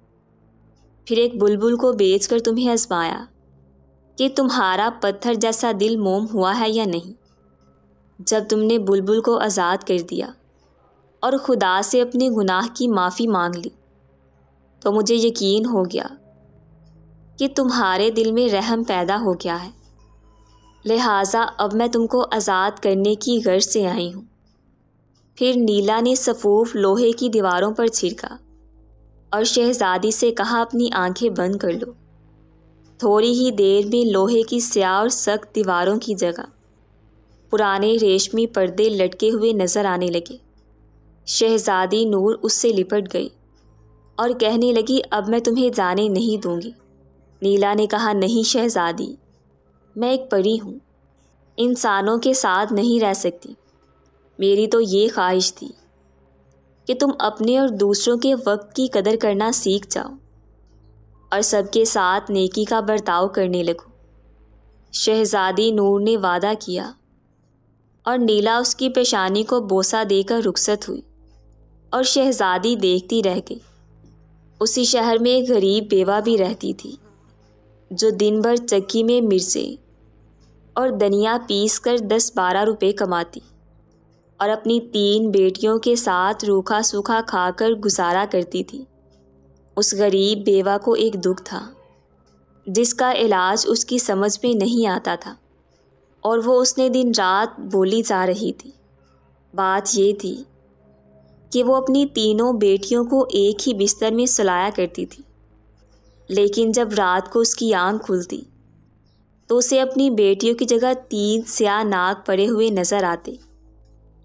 फिर एक बुलबुल को बेचकर तुम्हें आजमाया कि तुम्हारा पत्थर जैसा दिल मोम हुआ है या नहीं जब तुमने बुलबुल को आज़ाद कर दिया और खुदा से अपने गुनाह की माफ़ी मांग ली तो मुझे यकीन हो गया कि तुम्हारे दिल में रहम पैदा हो गया है लिहाजा अब मैं तुमको आज़ाद करने की गर्ज से आई हूँ फिर नीला ने सफूफ लोहे की दीवारों पर छिड़का और शहजादी से कहा अपनी आंखें बंद कर लो थोड़ी ही देर में लोहे की स्याह और सख्त दीवारों की जगह पुराने रेशमी पर्दे लटके हुए नजर आने लगे शहजादी नूर उससे लिपट गई और कहने लगी अब मैं तुम्हें जाने नहीं दूंगी नीला ने कहा नहीं शहजादी मैं एक परी हूँ इंसानों के साथ नहीं रह सकती मेरी तो ये ख्वाहिश थी कि तुम अपने और दूसरों के वक्त की कदर करना सीख जाओ और सबके साथ नेकी का बर्ताव करने लगो शहजादी नूर ने वादा किया और नीला उसकी पेशानी को बोसा देकर रुखसत हुई और शहजादी देखती रह गई उसी शहर में एक गरीब बेवा भी रहती थी जो दिन भर चक्की में मिर्चे और धनिया पीस कर दस बारह रुपये कमाती और अपनी तीन बेटियों के साथ रूखा सूखा खाकर गुजारा करती थी उस गरीब बेवा को एक दुख था जिसका इलाज उसकी समझ में नहीं आता था और वो उसने दिन रात बोली जा रही थी बात ये थी कि वो अपनी तीनों बेटियों को एक ही बिस्तर में सुलाया करती थी लेकिन जब रात को उसकी आंख खुलती तो उसे अपनी बेटियों की जगह तीन स्या नाक पड़े हुए नजर आते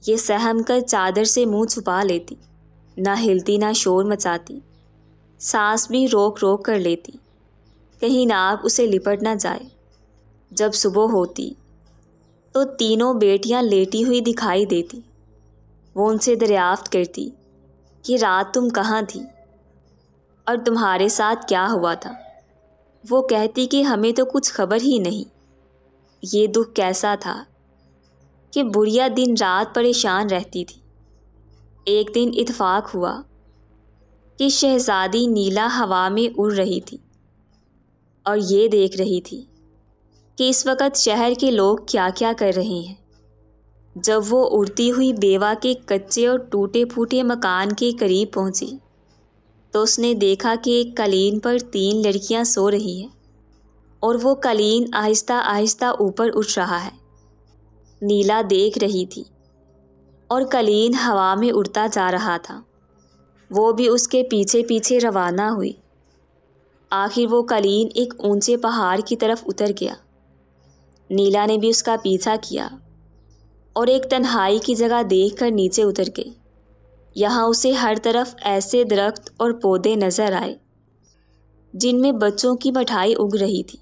ये सहम कर चादर से मुंह छुपा लेती ना हिलती ना शोर मचाती सांस भी रोक रोक कर लेती कहीं नाक उसे लिपट ना जाए जब सुबह होती तो तीनों बेटियां लेटी हुई दिखाई देती वो उनसे दरियाफ्त करती कि रात तुम कहाँ थी और तुम्हारे साथ क्या हुआ था वो कहती कि हमें तो कुछ खबर ही नहीं ये दुख कैसा था कि बुढ़िया दिन रात परेशान रहती थी एक दिन इतफाक़ हुआ कि शहजादी नीला हवा में उड़ रही थी और ये देख रही थी कि इस वक्त शहर के लोग क्या क्या कर रहे हैं जब वो उड़ती हुई बेवा के कच्चे और टूटे फूटे मकान के करीब पहुंची तो उसने देखा कि एक कलीन पर तीन लड़कियां सो रही हैं और वो कलीन आहिस्ता आहिस्ता ऊपर उठ रहा है नीला देख रही थी और कलीन हवा में उड़ता जा रहा था वो भी उसके पीछे पीछे रवाना हुई आखिर वो कलीन एक ऊंचे पहाड़ की तरफ उतर गया नीला ने भी उसका पीछा किया और एक तन्हाई की जगह देखकर नीचे उतर गई यहाँ उसे हर तरफ ऐसे दरख्त और पौधे नजर आए जिनमें बच्चों की मठाई उग रही थी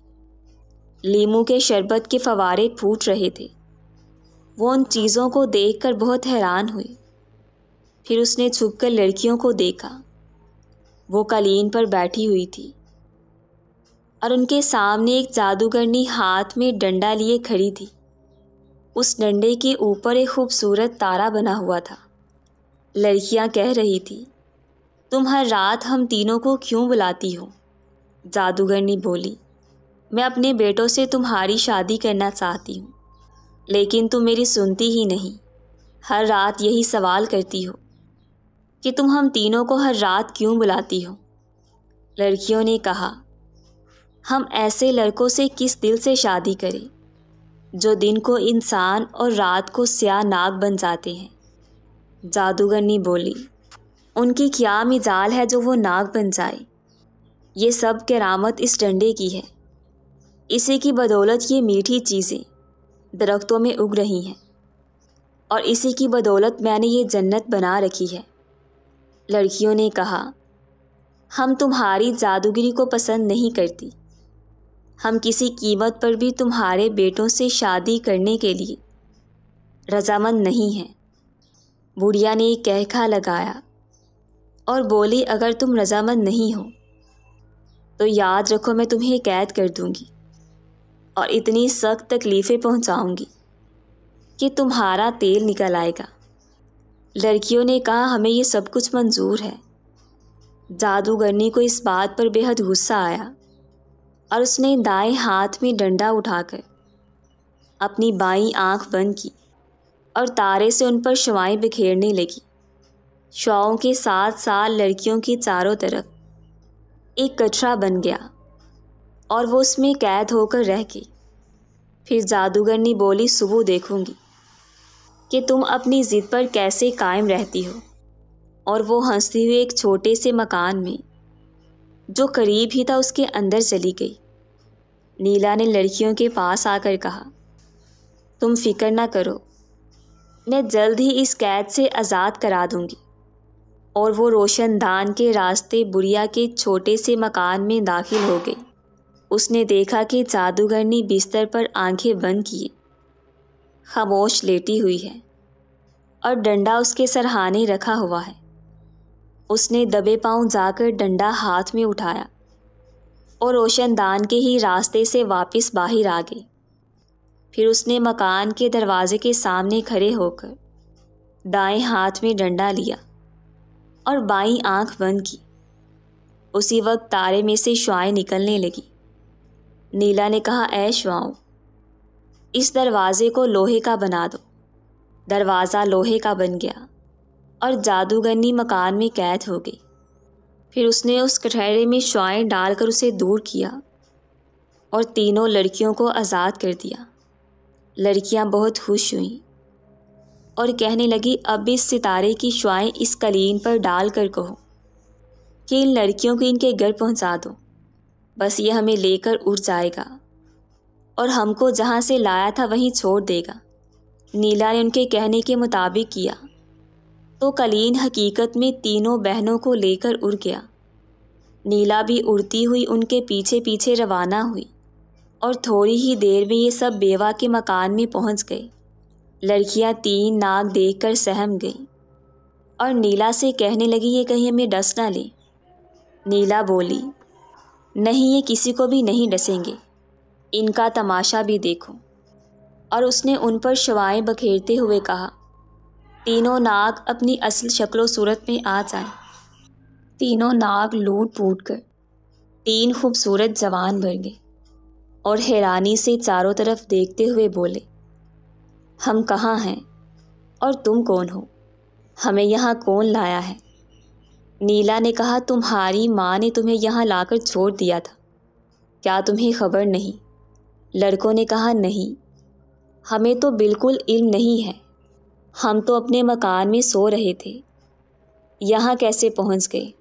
लीमू के शरबत के फवारे फूट रहे थे वो उन चीज़ों को देखकर बहुत हैरान हुई फिर उसने छुपकर लड़कियों को देखा वो कालीन पर बैठी हुई थी और उनके सामने एक जादूगरनी हाथ में डंडा लिए खड़ी थी उस डंडे के ऊपर एक खूबसूरत तारा बना हुआ था लड़कियां कह रही थी तुम हर रात हम तीनों को क्यों बुलाती हो जादूगरनी बोली मैं अपने बेटों से तुम्हारी शादी करना चाहती हूँ लेकिन तुम मेरी सुनती ही नहीं हर रात यही सवाल करती हो कि तुम हम तीनों को हर रात क्यों बुलाती हो लड़कियों ने कहा हम ऐसे लड़कों से किस दिल से शादी करें जो दिन को इंसान और रात को स्या नाग बन जाते हैं जादूगरनी बोली उनकी क्या मिजाल है जो वो नाग बन जाए ये सब करामत इस डंडे की है इसी की बदौलत ये मीठी चीज़ें दरख्तों में उग रही हैं और इसी की बदौलत मैंने ये जन्नत बना रखी है लड़कियों ने कहा हम तुम्हारी जादूगिरी को पसंद नहीं करती हम किसी कीमत पर भी तुम्हारे बेटों से शादी करने के लिए रजामंद नहीं हैं बुढ़िया ने कहखा लगाया और बोली अगर तुम रजामंद नहीं हो तो याद रखो मैं तुम्हें कैद कर दूंगी और इतनी सख्त तकलीफ़ें पहुंचाऊंगी कि तुम्हारा तेल निकल आएगा लड़कियों ने कहा हमें ये सब कुछ मंजूर है जादूगरनी को इस बात पर बेहद गुस्सा आया और उसने दाएं हाथ में डंडा उठाकर अपनी बाई आंख बंद की और तारे से उन पर शवाएँ बिखेरने लगी शवाओं के साथ साथ लड़कियों की चारों तरफ एक कचरा बन गया और वो उसमें कैद होकर रह गई फिर जादूगर ने बोली सुबह देखूंगी कि तुम अपनी ज़िद पर कैसे कायम रहती हो और वो हंसती हुई एक छोटे से मकान में जो करीब ही था उसके अंदर चली गई नीला ने लड़कियों के पास आकर कहा तुम फिक्र ना करो मैं जल्द ही इस कैद से आज़ाद करा दूंगी और वो रोशनदान के रास्ते बुढ़िया के छोटे से मकान में दाखिल हो गई उसने देखा कि जादूगर ने बिस्तर पर आंखें बंद किए खामोश लेटी हुई है और डंडा उसके सरहाने रखा हुआ है उसने दबे पांव जाकर डंडा हाथ में उठाया और रोशनदान के ही रास्ते से वापस बाहर आ गई फिर उसने मकान के दरवाजे के सामने खड़े होकर दाएं हाथ में डंडा लिया और बाईं आंख बंद की उसी वक्त तारे में से श्वाएं निकलने लगी नीला ने कहा ऐ श्वाओं इस दरवाजे को लोहे का बना दो दरवाज़ा लोहे का बन गया और जादूगरनी मकान में कैद हो गई फिर उसने उस कटहरे में शॉएँ डालकर उसे दूर किया और तीनों लड़कियों को आज़ाद कर दिया लड़कियां बहुत खुश हुईं और कहने लगी अब इस सितारे की शुआएँ इस कलीन पर डाल कर कहो कि इन लड़कियों को इनके घर पहुंचा दो बस ये हमें लेकर उड़ जाएगा और हमको जहाँ से लाया था वहीं छोड़ देगा नीला ने उनके कहने के मुताबिक किया तो कलीन हकीकत में तीनों बहनों को लेकर उड़ गया नीला भी उड़ती हुई उनके पीछे पीछे रवाना हुई और थोड़ी ही देर में ये सब बेवा के मकान में पहुंच गए लड़कियां तीन नाक देखकर सहम गई और नीला से कहने लगी ये कहीं हमें डस ना ले नीला बोली नहीं ये किसी को भी नहीं डसेंगे इनका तमाशा भी देखो और उसने उन पर शवाएं बखेरते हुए कहा तीनों नाग अपनी असल शक्लो सूरत में आ जाए तीनों नाग लूट फूट कर तीन खूबसूरत जवान भर गए और हैरानी से चारों तरफ देखते हुए बोले हम कहाँ हैं और तुम कौन हो हमें यहाँ कौन लाया है नीला ने कहा तुम्हारी माँ ने तुम्हें यहाँ लाकर छोड़ दिया था क्या तुम्हें खबर नहीं लड़कों ने कहा नहीं हमें तो बिल्कुल इल्म नहीं है हम तो अपने मकान में सो रहे थे यहाँ कैसे पहुँच गए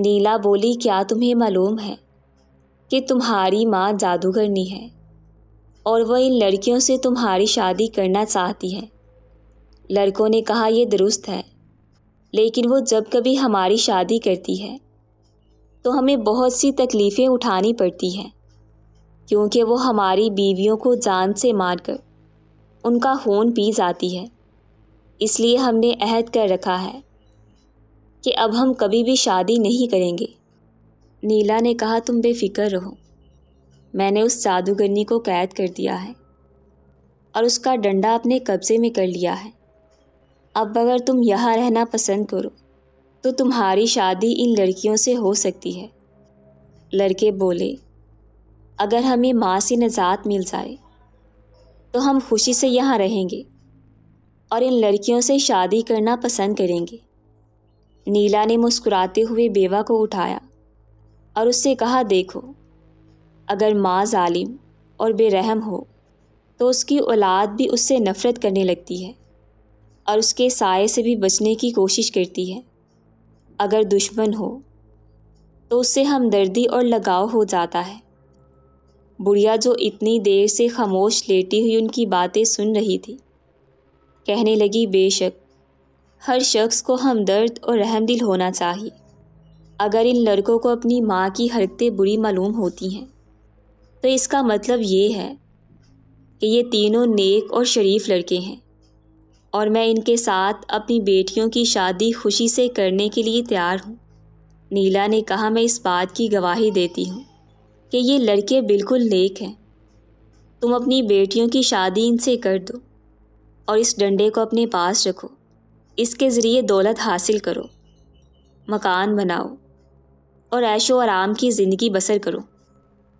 नीला बोली क्या तुम्हें मालूम है कि तुम्हारी माँ जादूगरनी है और वह इन लड़कियों से तुम्हारी शादी करना चाहती है लड़कों ने कहा यह दुरुस्त है लेकिन वो जब कभी हमारी शादी करती है तो हमें बहुत सी तकलीफ़ें उठानी पड़ती हैं क्योंकि वो हमारी बीवियों को जान से मारकर उनका खून पी जाती है इसलिए हमने अहद कर रखा है कि अब हम कभी भी शादी नहीं करेंगे नीला ने कहा तुम बेफिक्र रहो मैंने उस जादूगरनी को कैद कर दिया है और उसका डंडा अपने कब्ज़े में कर लिया है अब अगर तुम यहाँ रहना पसंद करो तो तुम्हारी शादी इन लड़कियों से हो सकती है लड़के बोले अगर हमें माँ से निजात मिल जाए तो हम खुशी से यहाँ रहेंगे और इन लड़कियों से शादी करना पसंद करेंगे नीला ने मुस्कुराते हुए बेवा को उठाया और उससे कहा देखो अगर माँ ालिम और बेरहम हो तो उसकी औलाद भी उससे नफ़रत करने लगती है और उसके साय से भी बचने की कोशिश करती है अगर दुश्मन हो तो उससे हमदर्दी और लगाव हो जाता है बुढ़िया जो इतनी देर से खामोश लेटी हुई उनकी बातें सुन रही थी कहने लगी बेशक हर शख्स को हमदर्द और रहमदिल होना चाहिए अगर इन लड़कों को अपनी माँ की हरकतें बुरी मालूम होती हैं तो इसका मतलब ये है कि ये तीनों नेक और शरीफ लड़के हैं और मैं इनके साथ अपनी बेटियों की शादी खुशी से करने के लिए तैयार हूँ नीला ने कहा मैं इस बात की गवाही देती हूँ कि ये लड़के बिल्कुल नेक हैं तुम अपनी बेटियों की शादी इनसे कर दो और इस डंडे को अपने पास रखो इसके ज़रिए दौलत हासिल करो मकान बनाओ और ऐशो आराम की ज़िंदगी बसर करो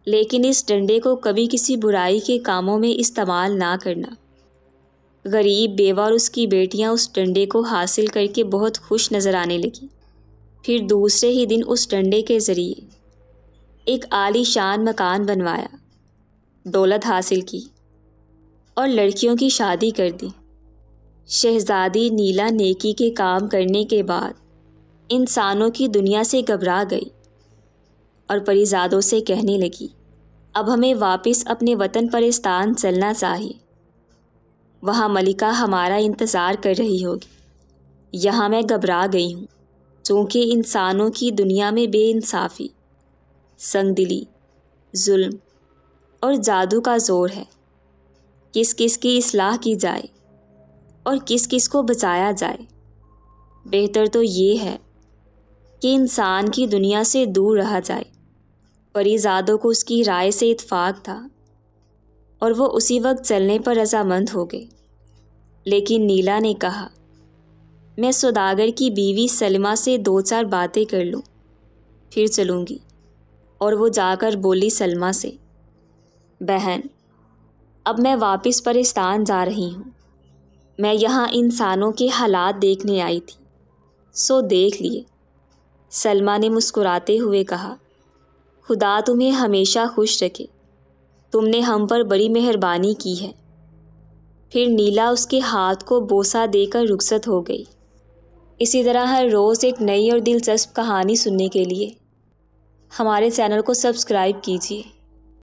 लेकिन इस डंडे को कभी किसी बुराई के कामों में इस्तेमाल ना करना गरीब बेवा और उसकी बेटियां उस डंडे को हासिल करके बहुत खुश नज़र आने लगी फिर दूसरे ही दिन उस डंडे के ज़रिए एक आलीशान मकान बनवाया दौलत हासिल की और लड़कियों की शादी कर दी शहजादी नीला नेकी के काम करने के बाद इंसानों की दुनिया से घबरा गई और परिजादों से कहने लगी अब हमें वापस अपने वतन परिस्तान चलना चाहिए वहाँ मलिका हमारा इंतज़ार कर रही होगी यहाँ मैं घबरा गई हूँ चूँकि इंसानों की दुनिया में बेइंसाफ़ी संगदिली जुल्म और जादू का ज़ोर है किस किस की इसलाह की जाए और किस किस को बचाया जाए बेहतर तो ये है कि इंसान की दुनिया से दूर रहा जाए परिजादों को उसकी राय से इतफाक था और वो उसी वक्त चलने पर रजामंद हो गए लेकिन नीला ने कहा मैं सौदागर की बीवी सलमा से दो चार बातें कर लूँ फिर चलूँगी और वो जाकर बोली सलमा से बहन अब मैं वापस परिस्तान जा रही हूँ मैं यहाँ इंसानों के हालात देखने आई थी सो देख लिए सलमा ने मुस्कुराते हुए कहा खुदा तुम्हें हमेशा खुश रखे तुमने हम पर बड़ी मेहरबानी की है फिर नीला उसके हाथ को बोसा देकर रुखसत हो गई इसी तरह हर रोज़ एक नई और दिलचस्प कहानी सुनने के लिए हमारे चैनल को सब्सक्राइब कीजिए